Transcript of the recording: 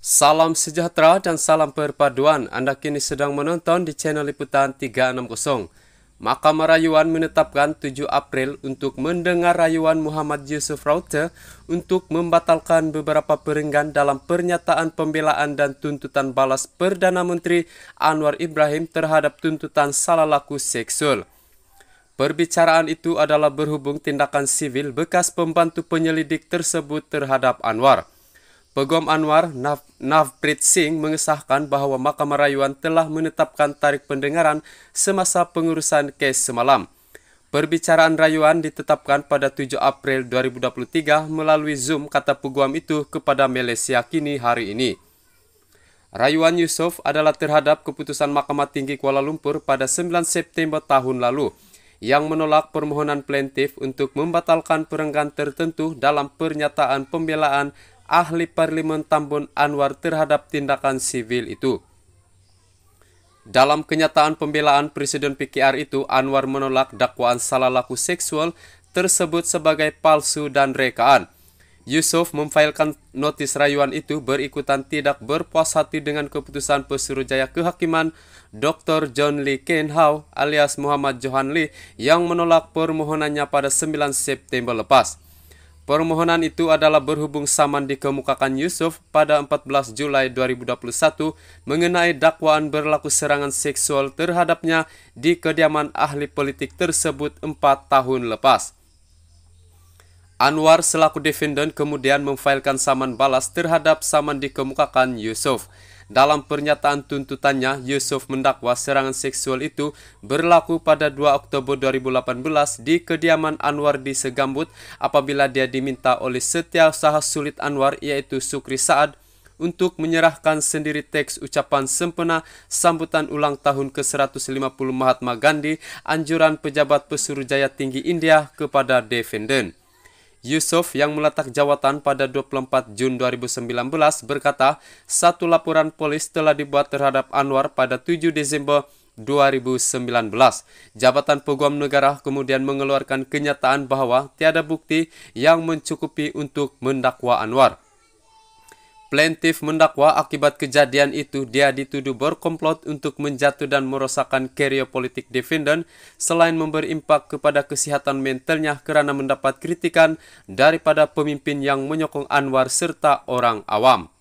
Salam sejahtera dan salam perpaduan. Anda kini sedang menonton di channel Liputan 360. Mahkamah Rayuan menetapkan 7 April untuk mendengar rayuan Muhammad Yusuf Raute untuk membatalkan beberapa peringan dalam pernyataan pembelaan dan tuntutan balas Perdana Menteri Anwar Ibrahim terhadap tuntutan salah laku seksual. Perbicaraan itu adalah berhubung tindakan sivil bekas pembantu penyelidik tersebut terhadap Anwar. Pegom Anwar Nav Navprit Singh mengesahkan bahwa Mahkamah Rayuan telah menetapkan tarik pendengaran semasa pengurusan kes semalam. Perbicaraan rayuan ditetapkan pada 7 April 2023 melalui Zoom kata peguam itu kepada Malaysia kini hari ini. Rayuan Yusof adalah terhadap keputusan Mahkamah Tinggi Kuala Lumpur pada 9 September tahun lalu yang menolak permohonan plaintif untuk membatalkan perenggan tertentu dalam pernyataan pembelaan ahli parlimen Tambun Anwar terhadap tindakan sivil itu. Dalam kenyataan pembelaan Presiden PKR itu, Anwar menolak dakwaan salah laku seksual tersebut sebagai palsu dan rekaan. Yusuf memfailkan notis rayuan itu berikutan tidak berpuas hati dengan keputusan jaya Kehakiman Dr. John Lee Ken alias Muhammad Johan Lee yang menolak permohonannya pada 9 September lepas. Permohonan itu adalah berhubung saman dikemukakan Yusuf pada 14 Julai 2021 mengenai dakwaan berlaku serangan seksual terhadapnya di kediaman ahli politik tersebut empat tahun lepas. Anwar selaku defendant kemudian memfailkan saman balas terhadap saman dikemukakan Yusuf. Dalam pernyataan tuntutannya, Yusuf mendakwa serangan seksual itu berlaku pada 2 Oktober 2018 di kediaman Anwar di Segambut apabila dia diminta oleh setiausaha sulit Anwar yaitu Sukri Saad untuk menyerahkan sendiri teks ucapan sempena sambutan ulang tahun ke-150 Mahatma Gandhi anjuran pejabat pesuruh jaya tinggi India kepada Defenden. Yusuf yang meletak jawatan pada 24 Jun 2019 berkata, satu laporan polis telah dibuat terhadap Anwar pada 7 Desember 2019. Jabatan Peguam Negara kemudian mengeluarkan kenyataan bahwa tiada bukti yang mencukupi untuk mendakwa Anwar. Plaintiff mendakwa akibat kejadian itu dia dituduh berkomplot untuk menjatuh dan merosakkan karya politik defendant selain memberi impak kepada kesehatan mentalnya karena mendapat kritikan daripada pemimpin yang menyokong Anwar serta orang awam.